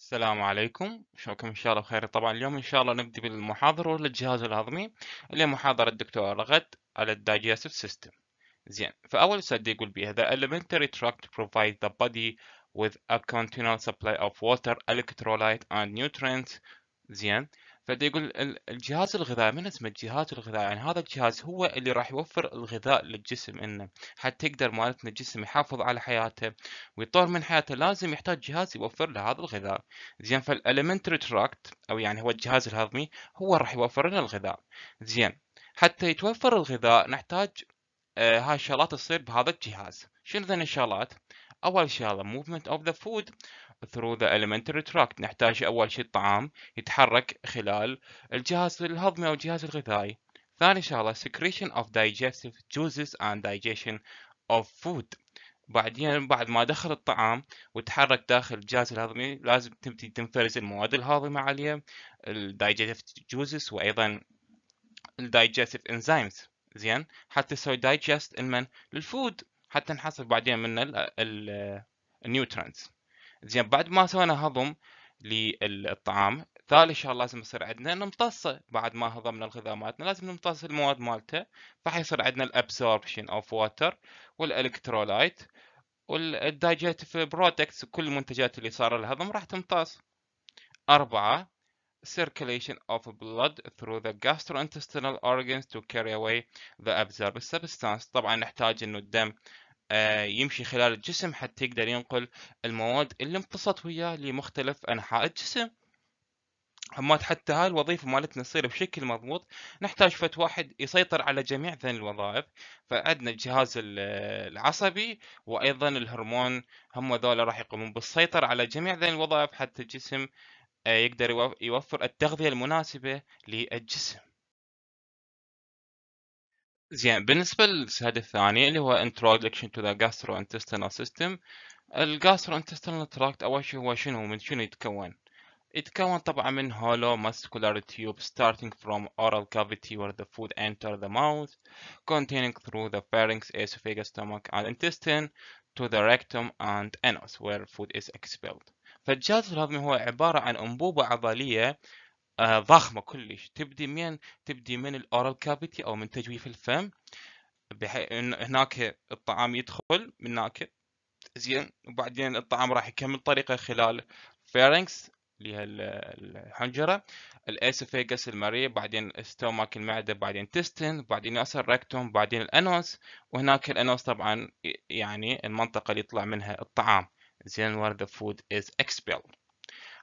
السلام عليكم شلونكم ان شاء الله بخير طبعا اليوم ان شاء الله نبدي بالمحاضرة للجهاز الهضمي اللي محاضرة الدكتور رغد على الدايجستيف سيستم زين فاول سؤال يقول بيها the elementary tract provides the body with a continual supply of water electrolyte and nutrients زين فدي يقول الجهاز الغذائي من اسمه الجهاز الغذائي يعني هذا الجهاز هو اللي راح يوفر الغذاء للجسم انه حتى يقدر مالتنا الجسم يحافظ على حياته ويطور من حياته لازم يحتاج جهاز يوفر له هذا الغذاء زين فالاليمنتري تراكت او يعني هو الجهاز الهضمي هو راح يوفر لنا الغذاء زين حتى يتوفر الغذاء نحتاج آه هاي الشغلات تصير بهذا الجهاز شنو ذن الشغلات اول شغله movement of the food through the elementary tract نحتاج أول شيء الطعام يتحرك خلال الجهاز الهضمي أو الجهاز الغذائي ثاني شغلة secretion of digestive juices and digestion of food بعدين بعد ما دخل الطعام وتحرك داخل الجهاز الهضمي لازم تبدي تنفرز المواد الهاضمة عليه ال digestive juices وأيضا ال digestive enzymes زين حتى يسوي digest من للفود حتى نحصل بعدين منه النيوترينز زين بعد ما سوينا هضم للطعام ثالث شغله لازم يصير عندنا نمتصه بعد ما هضمنا الغذاء مالتنا لازم نمتص المواد مالته فحيصير عندنا الابسوربشن اوف ووتر والالكترولايت والدايجيتف برودكتس كل المنتجات اللي صار الهضم راح تمتص أربعة circulation of blood through the gastrointestinal organs to carry away the absorbed substance طبعا نحتاج انه الدم آه، يمشي خلال الجسم حتى يقدر ينقل المواد اللي امتصت وياه لمختلف أنحاء الجسم همات حتى هاي الوظيفة مالتنا تصير بشكل مضبوط نحتاج فت واحد يسيطر على جميع ذن الوظائف فعندنا الجهاز العصبي وأيضا الهرمون هم ذولا راح يقومون بالسيطر على جميع ذن الوظائف حتى الجسم آه، يقدر يوفر التغذية المناسبة للجسم زين بالنسبة للهدف الثاني اللي هو introduction to the gastrointestinal system الجاستروانتستينال tract أول شيء هو شنو من شنو يتكون؟ يتكون طبعا من hollow muscular tube starting from oral cavity where the food enter the mouth containing through the pharynx, esophagus, stomach and intestine to the rectum and anus where food is expelled. فالجهاز الهضمي هو عبارة عن أنبوبة عضلية آه، ضخمة كلش تبدي من تبدي من الاورال كافيتي او من تجويف الفم بحيث ان هناك الطعام يدخل من هناك زين وبعدين الطعام راح يكمل طريقه خلال فيرنكس اللي هي الحنجره الاسوفيجس المريء بعدين ستوماك المعده بعدين تستن بعدين يصل ركتوم بعدين الانوس وهناك الانوس طبعا يعني المنطقه اللي يطلع منها الطعام زين where the food is expelled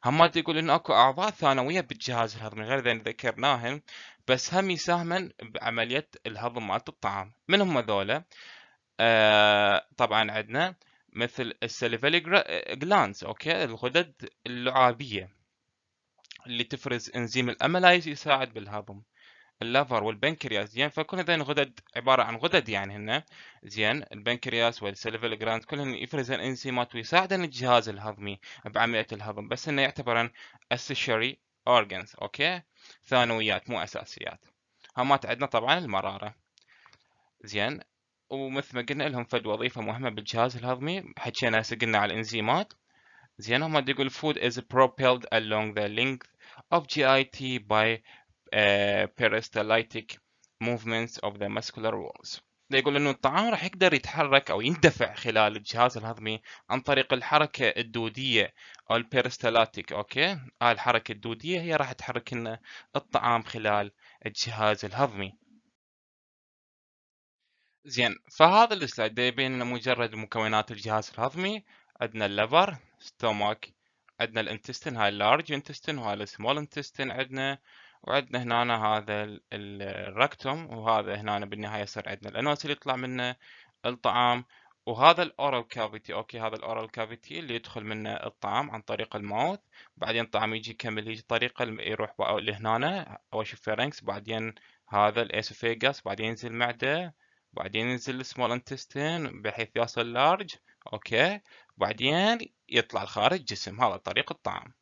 همات يقول انه اكو اعضاء ثانويه بالجهاز الهضمي غير اللي ذكرناهم بس هم يساهمن بعمليه الهضم مالت الطعام من هم ذولا آه طبعا عندنا مثل السليفالي جلانس اوكي الغدد اللعابيه اللي تفرز انزيم الاملايز يساعد بالهضم اللفر والبنكرياس زين فكل هذين غدد عباره عن غدد يعني هن زين البنكرياس والسلفل جراند كلهن يفرزن انزيمات ويساعدن الجهاز الهضمي بعمليه الهضم بس انه يعتبرن اسيشري اورجنز اوكي ثانويات مو اساسيات همات عندنا طبعا المراره زين ومثل ما قلنا لهم فد وظيفه مهمه بالجهاز الهضمي حكينا هسه قلنا على الانزيمات زين هم يقول food is propelled along the length of GIT by آه، peristaltic movements of the muscular walls يقول انه الطعام راح يقدر يتحرك او يندفع خلال الجهاز الهضمي عن طريق الحركه الدوديه او البيرستالاتيك اوكي آه، الحركه الدوديه هي راح تحرك لنا الطعام خلال الجهاز الهضمي زين فهذا السلايد يبين لنا مجرد مكونات الجهاز الهضمي عندنا الليفر ستومك عندنا الانتستين هاي اللارج انتستين وهاي السمول انتستين عندنا وعندنا هنا هذا الركتوم وهذا هنا بالنهاية يصير عندنا الأنوس اللي يطلع منه الطعام وهذا الاورال كافيتي اوكي هذا الاورال كافيتي اللي يدخل منه الطعام عن طريق الماوث بعدين الطعام يجي يكمل يجي طريقه يروح لهنا اول شيء فيرنكس بعدين هذا الاسوفيجاس بعدين ينزل المعده بعدين ينزل السمول انتستين بحيث يصل لارج اوكي بعدين يطلع الخارج جسم هذا طريق الطعام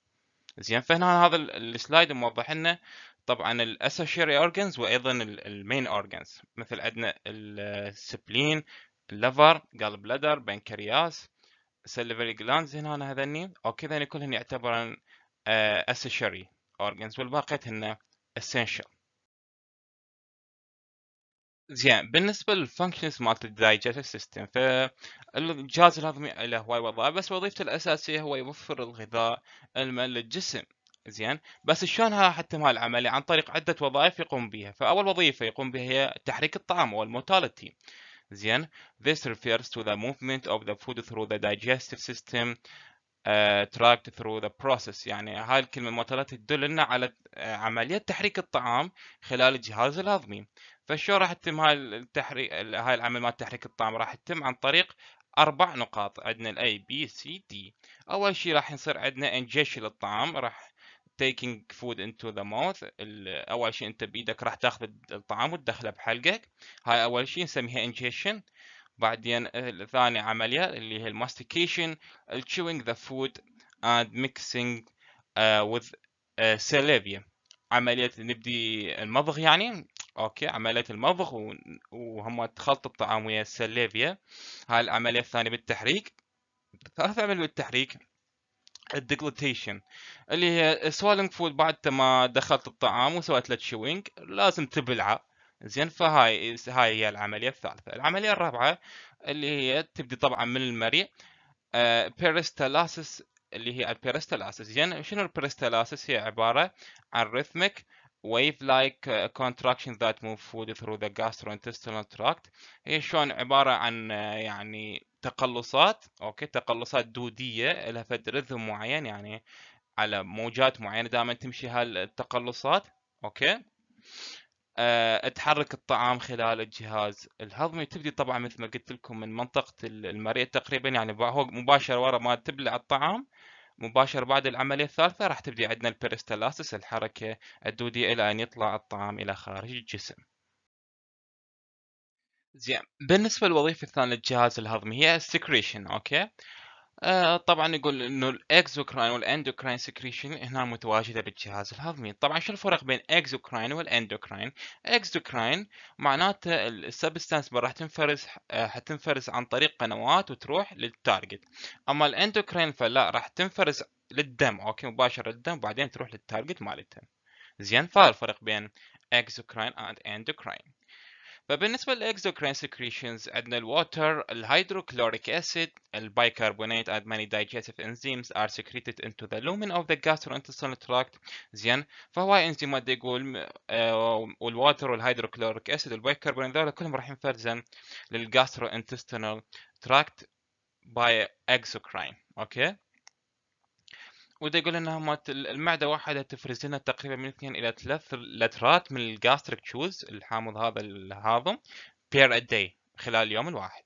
زين فهنا هذا السلايد موضح لنا طبعا الاسوشيري اورجنز وايضا المين اورجنز مثل عندنا السبلين الليفر قال بلادر بنكرياس سليفري جلاندز هنا هذني اوكي ذني كلهن يعتبرن اسوشيري اورجنز والباقيات هن اسينشال زين بالنسبه للفانكشنز مالت الدايجستيف سيستم فالجهاز الهضمي له هواي وظائف بس وظيفته الاساسيه هو يوفر الغذاء المال للجسم زين بس شلون حتى مال العمليه عن طريق عده وظائف يقوم بها فاول وظيفه يقوم بها هي تحريك الطعام والموتاليتي زين this refers to the movement of the food through the digestive system تراكت ثرو ذا بروسيس يعني هاي الكلمه مالتها تدل لنا على آه، عمليه تحريك الطعام خلال الجهاز الهضمي فشو راح تتم هاي التحريك هاي العمل مال تحريك الطعام راح تتم عن طريق اربع نقاط عندنا الاي بي سي دي اول شيء راح يصير عندنا انجيشن للطعام راح taking food into the mouth اول شيء انت بايدك راح تاخذ الطعام وتدخله بحلقك هاي اول شيء نسميها انجيشن بعدين آه، ثاني عملية اللي هي الماستيكيشن chewing the food and mixing uh, with uh, عملية نبدي المضغ يعني اوكي عملية المضغ و... وهم تخلط الطعام ويا السليفيا هاي العملية الثانية بالتحريك ثالث عملية بالتحريك الديجلوتيشن اللي هي سوالينج فود بعد ما دخلت الطعام وسويت له تشوينج لازم تبلعه زين فهاي هاي هي العملية الثالثة العملية الرابعة اللي هي تبدي طبعا من المريء أه اللي هي البيرستالاسيس زين شنو البيرستالاسيس هي عبارة عن ريثميك wave-like آه، contraction that move food through the gastrointestinal tract هي شلون عبارة عن آه، يعني تقلصات اوكي تقلصات دودية لها فد رذم معين يعني على موجات معينة دائما تمشي هالتقلصات اوكي آه، تحرك الطعام خلال الجهاز الهضمي تبدي طبعا مثل ما قلت لكم من منطقة المريء تقريبا يعني هو مباشر ورا ما تبلع الطعام مباشر بعد العملية الثالثة راح تبدي عندنا البريستالاسيس الحركة الدودية إلى أن يطلع الطعام إلى خارج الجسم زين بالنسبة للوظيفة الثانية للجهاز الهضمي هي السكريشن اوكي آه، طبعا يقول انه الاكزوكراين والاندوكراين سكريشن هنا متواجده بالجهاز الهضمي طبعا شو الفرق بين اكزوكراين والاندوكراين اكزوكراين معناته السبستانس راح تنفرز آه، حتنفرز عن طريق قنوات وتروح للتارجت اما الاندوكراين فلا راح تنفرز للدم اوكي مباشره للدم وبعدين تروح للتارجت مالتها زين فالفرق بين اكزوكراين اند اندوكراين فبالنسبة للإكزوكرين سكريشنز عندنا الواتر الهيدروكلوريك أسيد البيكربونات and many digestive enzymes are secreted into the lumen of the gastrointestinal tract زين فهو انزيمات يقول والواتر والهيدروكلوريك أسيد والبيكربونات ذولا كلهم راح ينفرزن للجاسترو انتستينال تراكت باي اكزوكرين اوكي okay? وده يقول انها المعده واحده تفرز لنا تقريبا من 2 الى 3 لترات من الجاستريك تشوز الحامض هذا الهاضم بير داي خلال اليوم الواحد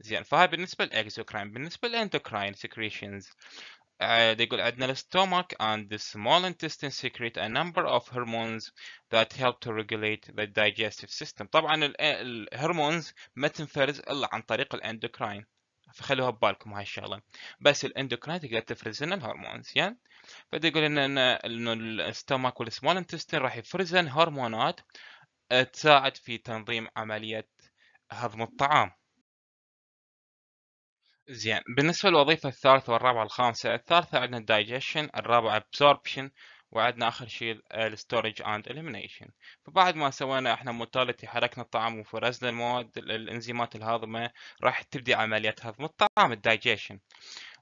زين فهاي بالنسبه للاكزوكراين بالنسبه للانتوكراين آه، سكريشنز ده يقول عندنا الستومك and the small intestine secrete a number of hormones that help to regulate the digestive system طبعا الهرمونز ما تنفرز الا عن طريق الاندوكراين فخلوها ببالكم هاي الشغله بس الاندوكراين تقدر تفرز لنا الهرمونز يعني فدي يقول لنا ان انه الستومك والسمول انتستين راح يفرز لنا هرمونات تساعد في تنظيم عمليه هضم الطعام زين بالنسبة للوظيفة الثالثة والرابعة والخامسة الثالثة عندنا digestion الرابعة absorption وعدنا اخر شيء الستورج اند اليمنيشن فبعد ما سوينا احنا موتاليتي حركنا الطعام وفرزنا المواد الانزيمات الهاضمه راح تبدي عمليه هضم الطعام الدايجيشن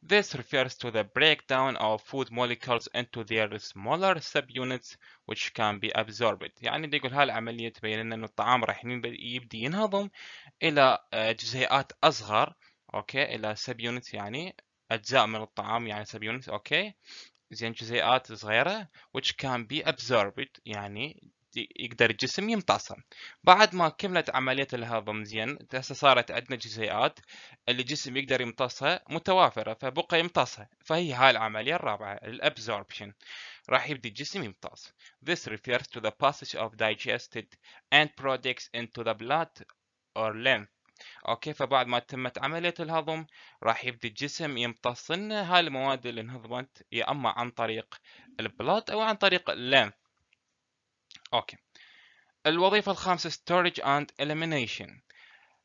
This refers to the breakdown of food molecules into their smaller subunits which can be absorbed. يعني اللي يقول هالعملية تبين لنا أن الطعام راح يبدي ينهضم إلى آه، جزيئات أصغر أوكي إلى subunits يعني أجزاء من الطعام يعني subunits أوكي زين جزيئات صغيرة which can be absorbed يعني يقدر الجسم يمتصها بعد ما كملت عملية الهضم زين هسه صارت عندنا جزيئات اللي الجسم يقدر يمتصها متوافرة فبقى يمتصها فهي هاي العملية الرابعة الابزوربشن راح يبدي الجسم يمتص This refers to the passage of digested end products into the blood or lymph اوكي فبعد ما تمت عملية الهضم راح يبدي الجسم يمتص لنا هاي المواد اللي انهضمت يا اما عن طريق البلط او عن طريق اللمف اوكي الوظيفة الخامسة ستورج اند اليمينيشن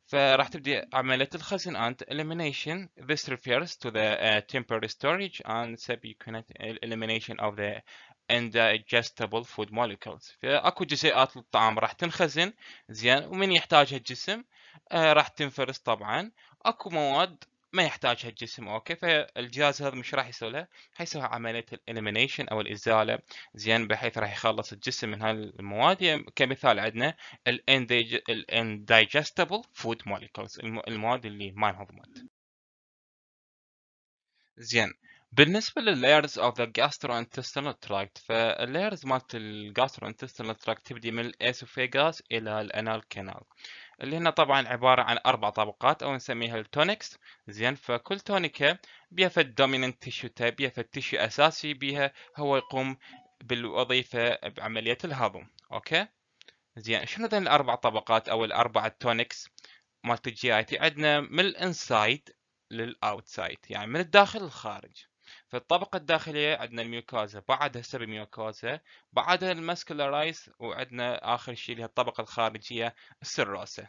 فراح تبدي عملية الخزن اند elimination this refers to the uh, temporary storage and subsequent elimination of the indigestible food molecules فاكو جزيئات للطعام راح تنخزن زين ومن يحتاجها الجسم آه راح تنفرز طبعا اكو مواد ما يحتاجها الجسم اوكي فالجهاز هذا مش راح يسوي لها حيسوي عمليه الاليمينيشن او الازاله زين بحيث راح يخلص الجسم من هالمواد يعني كمثال عندنا الاندايجستبل فود موليكولز المواد اللي ما انهضمت زين بالنسبه لللايرز اوف ذا gastrointestinal tract فاللايرز مالت الجاسترو intestinal tract تبدي من الاسوفيجاس الى الانال كانال اللي هنا طبعا عبارة عن أربع طبقات أو نسميها التونكس زين فكل تونيكا بيها فد دوميننت تيشو تايب بيها فد تيشو أساسي بيها هو يقوم بالوظيفة بعملية الهضم أوكي زين شنو ذن الأربع طبقات أو الأربع التونكس مالت الجي اي تي عندنا من الانسايد للاوتسايد يعني من الداخل للخارج في الطبقة الداخلية عندنا الميوكوزا بعدها السبي ميوكوزا بعدها الماسكولارايز وعندنا آخر شيء اللي هي الطبقة الخارجية السروسة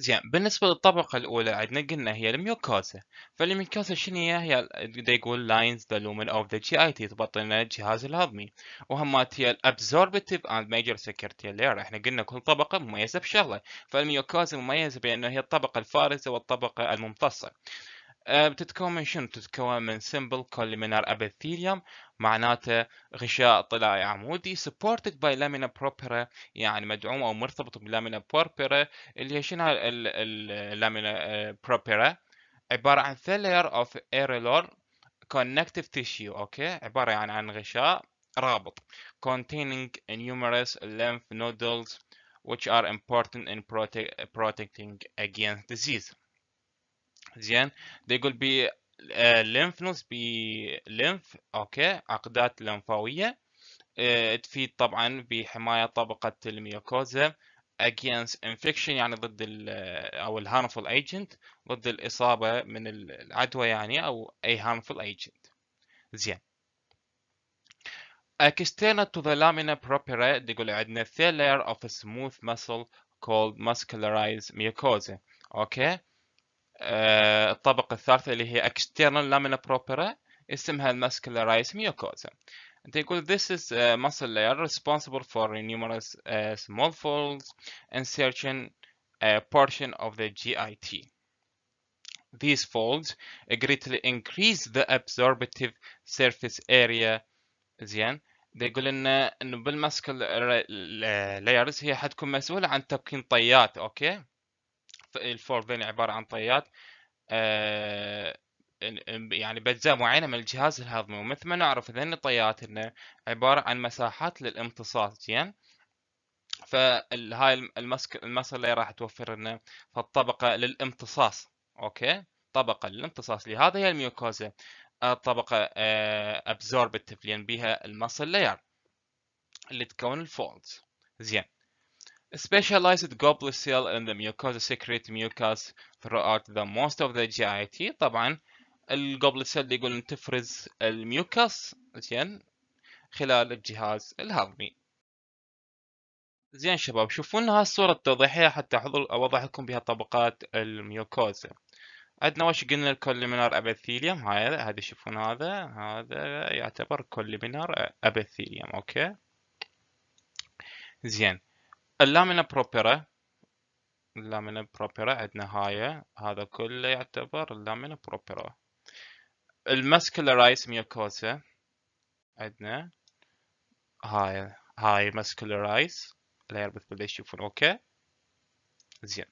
زين بالنسبة للطبقة الأولى عندنا قلنا هي الميوكوزا فالميوكوزا شنو هي؟ هي دا يقول لاينز ذا لومن أوف ذا جي أي تي تبطن لنا الجهاز الهضمي وهمات هي الأبزوربتيف أند ميجر سكيورتي لير احنا قلنا كل طبقة مميزة بشغلة فالميوكوزا مميزة بأنه هي الطبقة الفارزة والطبقة الممتصة آه، بتتكون من شنو؟ بتتكون من simple كوليمينار epithelium معناته غشاء طلائي عمودي supported by lamina بروبرا يعني مدعوم او مرتبط بلامينا بروبرا اللي هي شنو اللامينا آه، بروبرا عبارة عن layer of ايرلور connective tissue اوكي عبارة يعني عن غشاء رابط containing numerous lymph nodules which are important in protecting against disease زين دي يقول بي الليمف نودز بليمف اوكي عقدات لمفاويه آه، تفيد طبعا بحمايه طبقه الميوكوزا against infection يعني ضد ال آه، او ال harmful agent ضد الاصابه من العدوى يعني او اي harmful agent زين external to the lamina propera يقول عندنا thin layer of a smooth muscle called muscularized mucosa اوكي الطبقة الثالثة اللي هي external lamina propera اسمها الماسكولارايز ميوكوزا انت يقول this is a muscle layer responsible for numerous uh, small folds insertion uh, portion of the GIT. These folds greatly increase the absorptive surface area زين ده يقول لنا انه بالماسكل لايرز هي حتكون مسؤولة عن تبكين طيات اوكي الفور ذيل عبارة عن طيات آه، يعني بجزاء معينة من الجهاز الهضمي ومثل ما نعرف هذين الطيات إنه عبارة عن مساحات للامتصاص زين فهاي المسك المسألة راح توفر لنا فالطبقة للامتصاص اوكي طبقة للامتصاص لهذا هي الميوكوزا الطبقة ابزوربتيف آه، لان بها المسل لاير اللي تكون الفولدز زين specialized goblet cell in the mucosa secrete mucus throughout the most of the GIT طبعا الجوبلت سيل اللي يقولون تفرز الميوكس زين خلال الجهاز الهضمي زين شباب شوفوا لنا الصورة التوضيحية حتى احضر اوضح لكم بها طبقات الميوكوزا عندنا وش قلنا الكوليمينار ابيثيليوم هاي هذا شوفون هذا هذا يعتبر كوليمينار ابيثيليوم اوكي زين اللامينا بروبرا اللامينا بروبرا عندنا هاي هذا كله يعتبر اللامينا بروبرا الماسكولارايز ميوكوسا عندنا هاي هاي ماسكولارايز لا يربط باللي يشوفون اوكي زين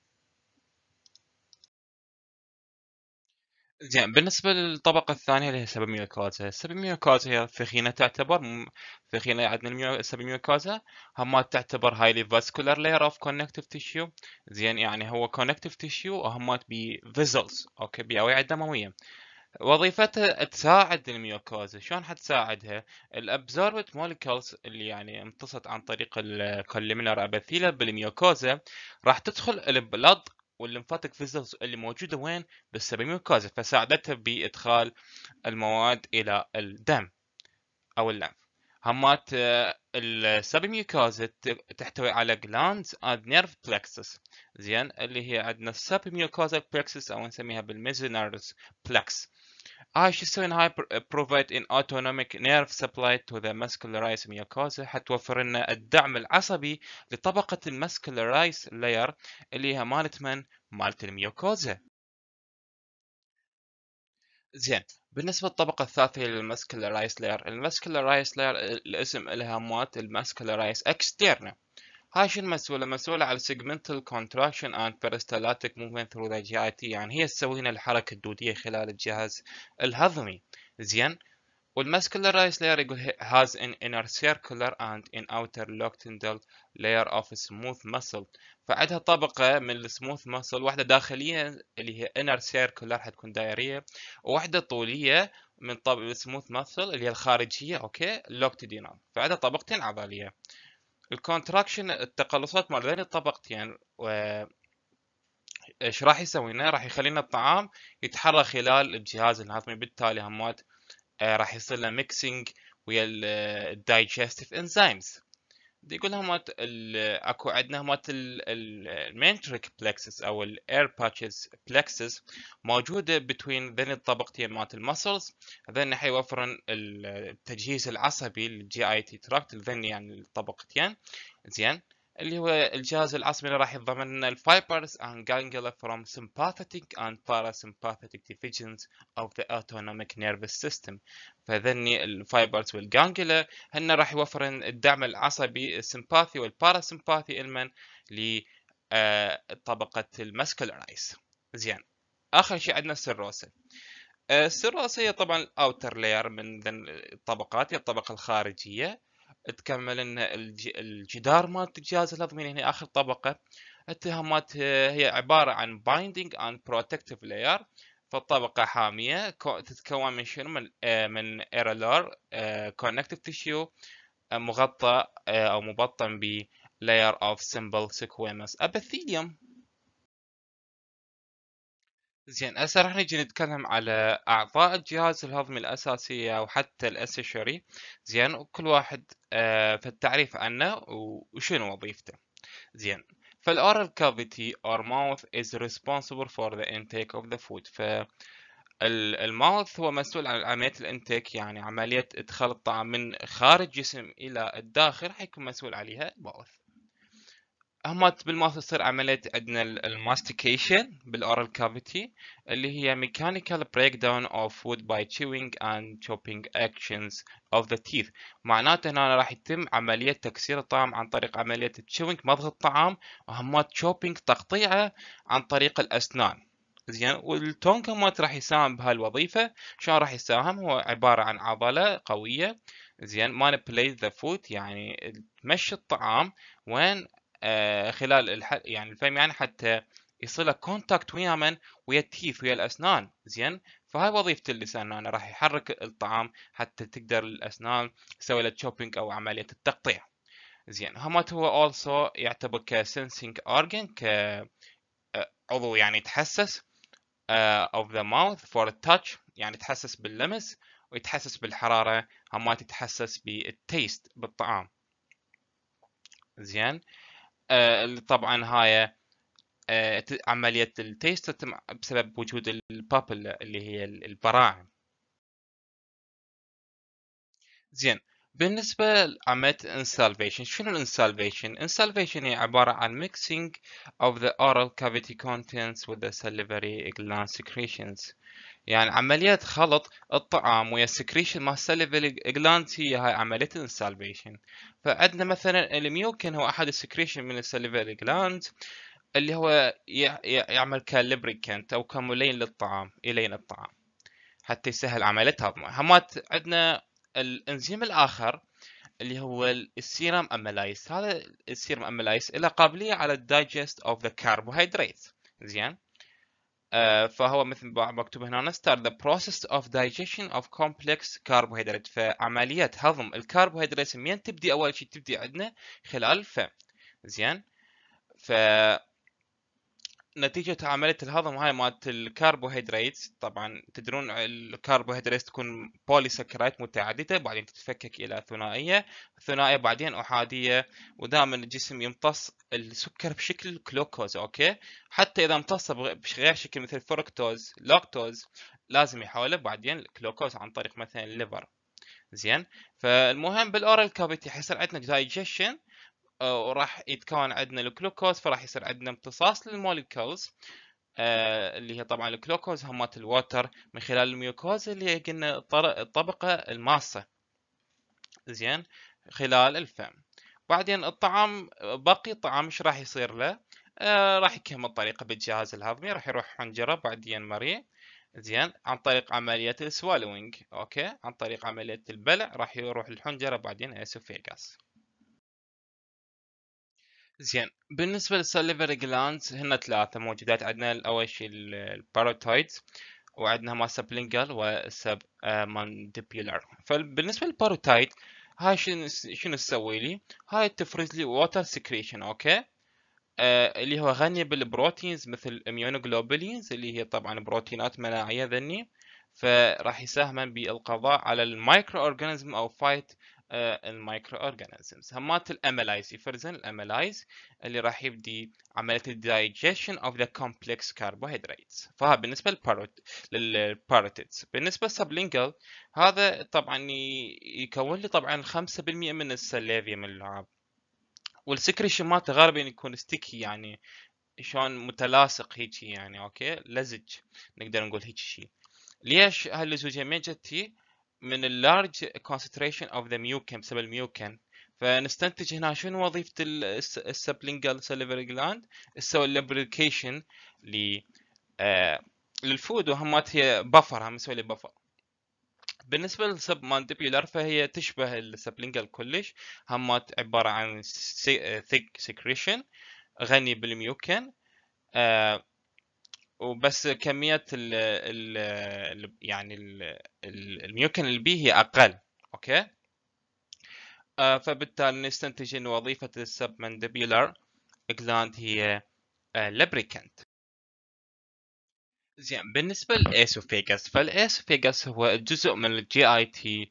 زين بالنسبة للطبقة الثانية اللي هي 700 كوتا 700 كوتا هي ثخينة تعتبر م- ثخينة عندنا 700 كوتا همات تعتبر هايلي فاسكولار لاير اوف كونكتيف تيشيو زين يعني هو كونكتيف تيشيو همات بي فيزلز اوكي بأوعية دموية وظيفتها تساعد الميوكوزا شلون حتساعدها الابزوربت موليكولز اللي يعني امتصت عن طريق الكوليمينر ابيثيلا بالميوكوزا راح تدخل البلاد والليمفاتيك فيزلز اللي موجوده وين بالسبيميوم كوزت فساعدتها بادخال المواد الى الدم او اللمف همات آه، السبميوكوزت تحتوي على glands and nerve plexus زين اللي هي عندنا السبميوكوزال plexus او نسميها بالميزنرز plex IH-9 هاي uh, provide an autonomic nerve supply to the muscularized mucosa حتوفر لنا الدعم العصبي لطبقة المسكولارايز لاير اللي هي مالت من؟ مالت الميوكوزا. زين بالنسبة للطبقة الثالثة رايس المسكولارايز layer، رايس layer الاسم لها مالت رايس externa. شو المسؤولة مسؤولة على segmental contraction and peristaltic movement through the GIT يعني هي تسوي هنا الحركة الدودية خلال الجهاز الهضمي زين والماسكولار رايس لاير يقول has an inner circular and an outer lactindal layer of smooth muscle فعندها طبقة من السموث muscle واحدة داخلية اللي هي inner circular حتكون دائرية وواحدة طولية من طبقة السموث muscle اللي هي الخارجية اوكي lactindal فعندها طبقتين عضلية الكونتراكشن التقلصات مال بين الطبقتين يعني ايش راح يسوينا راح يخلينا الطعام يتحرك خلال الجهاز الهضمي بالتالي همات آه، راح يصير له ميكسينج ويا الدايجستيف انزيمز آه، بدي يقول لها مات اكو عندنا مات المنتريك بلكسس او الاير باتشز بلكسس موجوده بين ذن الطبقتين مات المسلز ذن حيوفرن التجهيز العصبي للجي اي تي تراكت ذن يعني الطبقتين زين اللي هو الجهاز العصبي اللي راح يتضمن لنا الفايبرز and ganglia from sympathetic and parasympathetic divisions of the autonomic nervous system فذني الفايبرز والجانجلا هن راح يوفرن الدعم العصبي السمباثي والباراسمباثي المن لطبقة آه، المسكولارايز زين اخر شيء عندنا السيروسا آه، السيروسا هي طبعا الاوتر لاير من الطبقات هي الطبقة الخارجية تكمل ان الجدار مالت الجهاز الهضمي هنا اخر طبقه اتهامات آه، هي عباره عن binding اند بروتكتيف لاير فالطبقة حامية تتكون من شنو من آه، من ايرلور كونكتيف تيشيو مغطى آه، او مبطن ب layer of simple squamous epithelium زين هسه راح نجي نتكلم على اعضاء الجهاز الهضمي الاساسيه وحتى الاسشري زين وكل واحد آه في التعريف عنه وشنو وظيفته زين فالاورال كافيتي اور ماوث از ريسبونسبل فور ذا انتيك اوف ذا فود ف الماوث هو مسؤول عن عملية الانتيك يعني عملية ادخال الطعام من خارج الجسم الى الداخل حيكون مسؤول عليها الماوث هم بالماوس تصير عمليه عندنا الماستيكيشن بالاورال كافيتي اللي هي ميكانيكال بريك داون اوف فود باي chewing اند تشوبينج اكشنز اوف ذا تيث معناته هنا راح يتم عمليه تكسير الطعام عن طريق عمليه chewing مضغ الطعام وهمات تشوبينج تقطيعه عن طريق الاسنان زين والتون مات راح يساهم بهالوظيفه شلون راح يساهم هو عباره عن عضله قويه زين مانبليت ذا فود يعني تمشي الطعام وين آه، خلال الح... يعني يعني حتى لك كونتاكت ويا من ويا التيث ويا الاسنان زين فهاي وظيفه اللسان انه راح يحرك الطعام حتى تقدر الاسنان تسوي له تشوبينج او عمليه التقطيع زين همات هو also يعتبر كسنسينج اورجن ك آه، عضو يعني يتحسس آه، of the mouth for the touch يعني يتحسس باللمس ويتحسس بالحراره همات يتحسس بالتيست بالطعام زين اللي آه، طبعا هاي آه، عملية التيست تتم بسبب وجود البابل اللي هي البراعم زين بالنسبة لعملية الانسالفيشن شنو الانسالفيشن؟ الانسالفيشن هي عبارة عن mixing of the oral cavity contents with the salivary gland secretions يعني عملية خلط الطعام ويا السكريشن مال السليفل جلاندز هي هاي عملية السالفيشن فعندنا مثلا الميوكن هو أحد السكريشن من السليفل جلاندز اللي هو يعمل كالبريكنت أو كمولين للطعام إلين الطعام حتى يسهل عملية هضمه همات عندنا الانزيم الآخر اللي هو السيرم اميلايز هذا السيرم اميلايز له قابليه على الدايجست اوف ذا كاربوهيدرات زين آه، فهو مثل مكتوب هنا start the process of digestion of complex carbohydrate فعملية هضم الكربوهيدرات من تبدي أول شيء تبدي عندنا خلال الفم زين ف نتيجة عملية الهضم هاي مالت الكربوهيدرات طبعا تدرون الكربوهيدرات تكون بوليسكرات متعددة بعدين تتفكك إلى ثنائية ثنائية بعدين أحادية ودائما الجسم يمتص السكر بشكل جلوكوز أوكي حتى إذا امتص بغير شكل مثل فركتوز لاكتوز لازم يحوله بعدين الجلوكوز عن طريق مثلا الليفر زين فالمهم بالاورال كافيتي حيصير عندنا دايجيشن آه، وراح يتكون عندنا الجلوكوز فراح يصير عندنا امتصاص للموليكولز آه، اللي هي طبعا الجلوكوز همات الوتر من خلال الميوكوز اللي هي قلنا الطبقة الماصة زين خلال الفم بعدين الطعام باقي الطعام ايش راح يصير له آه راح يكمل طريقه بالجهاز الهضمي راح يروح حنجرة بعدين مريء زين عن طريق عملية السوالوينج اوكي عن طريق عملية البلع راح يروح الحنجرة بعدين اسوفيجاس زين بالنسبة للسليفري جلاندز هن ثلاثة موجودات عندنا أول شيء الباروتويدز وعندنا ما سبلينجل وسب آه، مانديبيولار فبالنسبة للباروتايد هاي شنو شنو تسوي لي؟ هاي تفرز لي ووتر سكريشن اوكي؟ آه اللي هو غني بالبروتينز مثل الاميونوجلوبولينز اللي هي طبعا بروتينات مناعية ذني فراح يساهمن بالقضاء على المايكرو اورجانيزم او فايت آه، المايكرو اورجانيزمز همات الاملايز يفرزن الاملايز اللي راح يبدي عمليه الدايجيشن اوف ذا كومبلكس كربوهيدراتس فها بالنسبه للباروتيدز بالنسبه للسبلينجل هذا طبعا يكون لي طبعا 5% من السليفيا من اللعاب والسكريشن مالته غالبا يكون ستيكي يعني شلون متلاصق هيجي يعني اوكي لزج نقدر نقول هيك شيء ليش هاللزوجه ما جتي من اللارج concentration of the mucin بسبب الميوكن فنستنتج هنا شنو وظيفة السبلنجال سليفري جلاند تسوي لبريكيشن ل آه، للفود وهمات هي بفر هم يسوي لي بفر بالنسبة للسب مانديبيولار فهي تشبه السبلنجال كلش همات عبارة عن ثيك آه، secretion غني بالميوكن آه وبس كميه ال ال يعني ال الميوكن البي هي اقل اوكي آه، فبالتالي نستنتج ان وظيفه السبمندبيولار جلاند هي آه، لبريكنت زين بالنسبه للاسوفيجاس فالاسوفيجاس هو جزء من الجي اي تي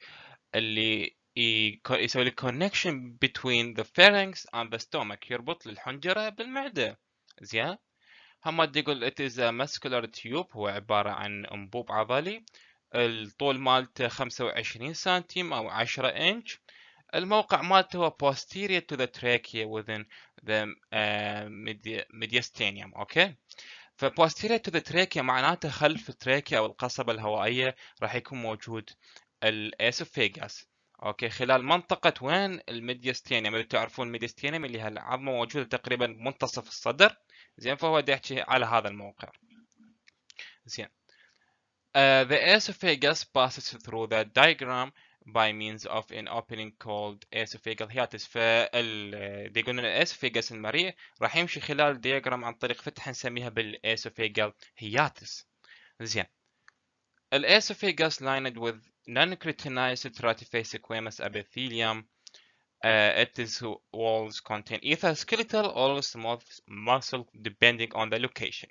اللي يسوي لي connection between the pharynx and the stomach يربط الحنجره بالمعده زين هم يقول it is a muscular tube هو عبارة عن انبوب عضلي الطول مالته 25 سنتيم أو 10 إنش الموقع مالته هو posterior to the trachea within the uh, mediastinum اوكي ف posterior to the trachea معناته خلف التراكيا أو القصبة الهوائية راح يكون موجود الاسوفيجاس اوكي خلال منطقة وين الميديستينيم يعني اللي تعرفون الميديستينيم اللي هالعظمة موجودة تقريبا منتصف الصدر زين فهو يحكي على هذا الموقع زين Uh, the esophagus passes through the diagram by means of an opening called esophageal hiatus فالديجون الاسوفيجاس المريء راح يمشي خلال الدياجرام عن طريق فتحة نسميها بالاسوفيجال hiatus زين الاسوفيجاس lined with non-cretinized stratified squamous epithelium. Uh, its walls contain either skeletal or smooth muscle depending on the location.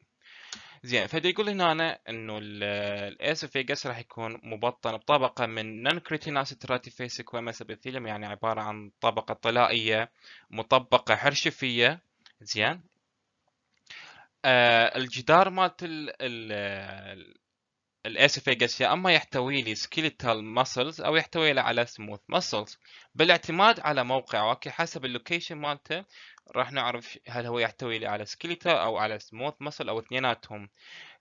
زين فده يقول هنا انه الاسوفيجاس راح يكون مبطن بطبقه من نون كريتيناس تراتيفيس كويمس ابيثيليوم يعني عباره عن طبقه طلائيه مطبقه حرشفيه زين آه الجدار مالت الاسوفيجس يا اما يحتوي لي سكيلتال ماسلز او يحتوي لي على سموث ماسلز بالاعتماد على موقعه اوكي حسب اللوكيشن مالته راح نعرف هل هو يحتوي لي على سكيلتال او على سموث ماسل او اثنيناتهم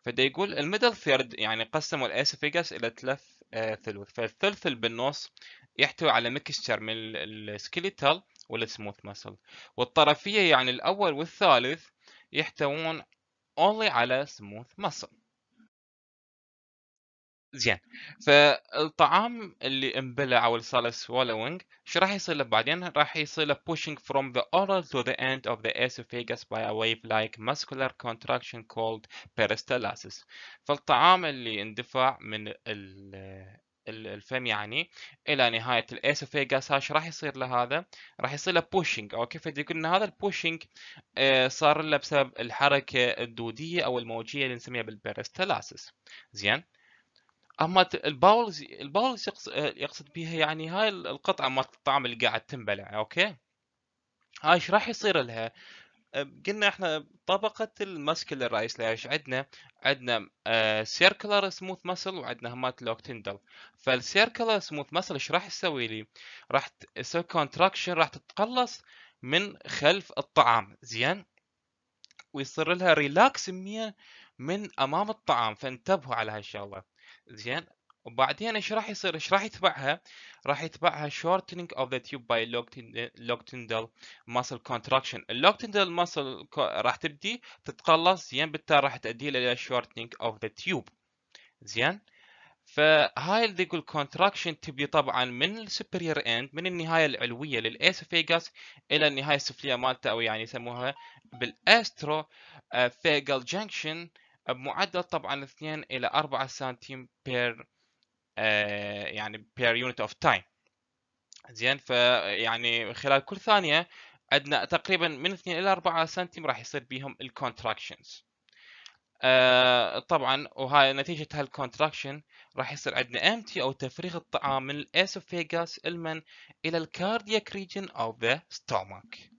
فدا يقول الميدل ثيرد يعني قسموا الاسوفيجس الى ثلاث آه، ثلث فالثلث اللي بالنص يحتوي على ميكستشر من السكيلتال والسموث ماسل والطرفيه يعني الاول والثالث يحتوون only على سموث muscle زين فالطعام اللي انبلع او اللي صار له swallowing شو راح يصير له بعدين؟ راح يصير له pushing from the oral to the end of the esophagus by a wave like muscular contraction called peristalsis. فالطعام اللي اندفع من الفم يعني الى نهايه الاسوفيجاس شو راح يصير له هذا راح يصير له بوشنج اوكي فتقول ان هذا البوشنج آه، صار له بسبب الحركه الدوديه او الموجيه اللي نسميها بالبيرستالاسيس زين اما الباولز الباولز يقصد, بها يعني هاي القطعه مالت الطعام اللي قاعد تنبلع اوكي هاي ايش راح يصير لها أه، قلنا احنا طبقة الماسكيولر رايس ليش عندنا عندنا سيركلر سموث ماسل وعندنا همات لوكتندل فالسيركلر سموث ماسل ايش راح يسوي لي راح تسوي كونتراكشن راح تتقلص من خلف الطعام زين ويصير لها ريلاكس من امام الطعام فانتبهوا على هالشغله زين وبعدين ايش راح يصير ايش راح يتبعها راح يتبعها shortening of the tube by loctindal muscle contraction اللوكتندل muscle راح تبدي تتقلص زين بالتالي راح تؤدي الى shortening of the tube زين فهاي اللي يقول contraction تبدي طبعا من superior اند من النهايه العلويه للاسوفيجاس الى النهايه السفليه مالته او يعني يسموها بالاسترو فيجال جنكشن بمعدل طبعا 2 الى 4 سنتيم بير آه، يعني بير يونت اوف تايم زين فيعني خلال كل ثانيه عندنا تقريبا من 2 الى 4 سنتيم راح يصير بيهم الكونتراكشنز آه، طبعا وهاي نتيجة هالكونتراكشن راح يصير عندنا امتي او تفريغ الطعام من الاسوفيجاس المن الى الكاردياك ريجن اوف ذا ستومك